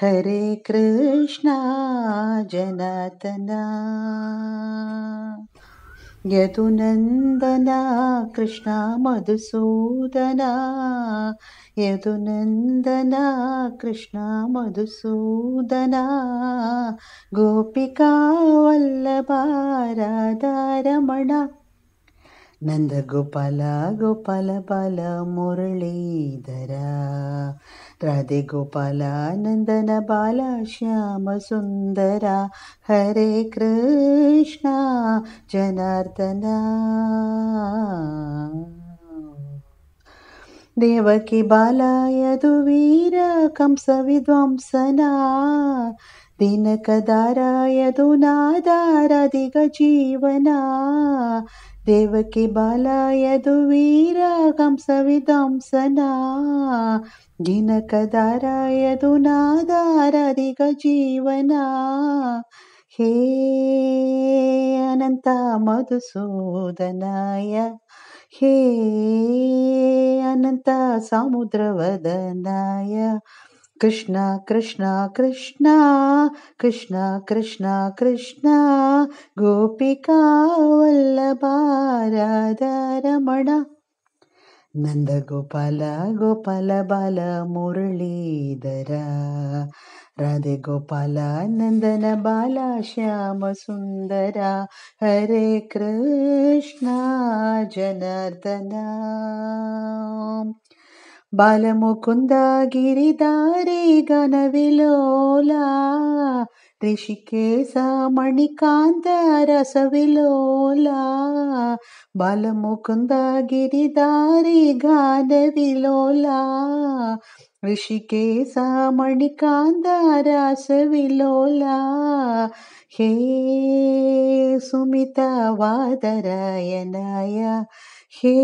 हरे कृष्णा जनातना, यदुनन्दना कृष्णा मधुसूदना यदुनन्दना कृष्णा मधुसूदना गोपिका वल्लभारदारमणा नन्द गोपाल गोपाल मुरळीधर राधे नन्दन नन्दनबाल श्याम सुन्दर हरे कृष्ण जनार्दन देवके बालाय दु वीराकंसविद्वांसना दीनकदाराय दु देवकी बालायधुवीराकंसविदंसना जिनकदारायधु नादारधिकजीवना हे अनन्ता मधुसूदनाय हे अनन्ता समुद्रवदनाय कृष्ण कृष्ण कृष्ण कृष्ण कृष्ण कृष्ण गोपका वल्लभ राध रमण नन्द गोपाल गोपाल बालमुरलीधर राधे गोपाल नन्दनबाला श्यामसुन्दरा हरे कृष्ण जनार्दना బలము కొంద గిరిదారే గణ విలోల రిషికేశ మణికాంత రస విలోల బలము కొంద గిరిదారే గాన విలోల ಋಷಿಕೇಶ ಮಣಿಕಾಂದ ರಾಸವಿಲೋಲ ಹೇ ಸುಮಿತ ವಾದರಾಯನಾಯ ಹೇ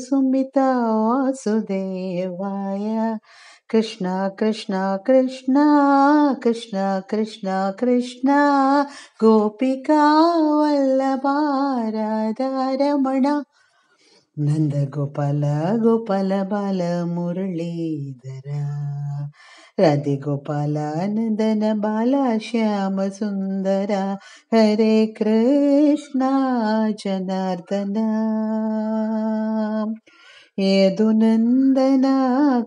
सुमिता कृष्ण कृष्ण कृष्ण कृष्ण कृष्ण कृष्ण गोपका वल्लभारध रमण नन्दगोपाल गोपाल बालमुरलीधर രതിഗോപാലാനന്ദന ബാലാശ്യാമ സുന്ദര ഹരേ കൃഷ്ണ ജനാർദ്ദന യദുനന്ദന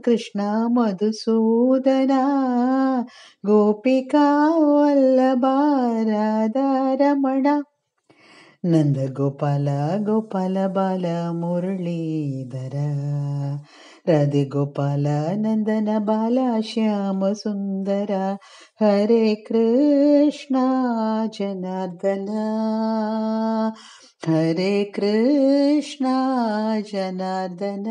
കൃഷ്ണ മധുസൂദന ഗോപിക വല്ലഭാരമണ നന്ദഗോപാല ഗോപാല ബാല മുരളീധര गोपाल नन्दन बाला श्याम सुन्दर हरे कृष्णा जनार्दन हरे कृष्ण जनार्दन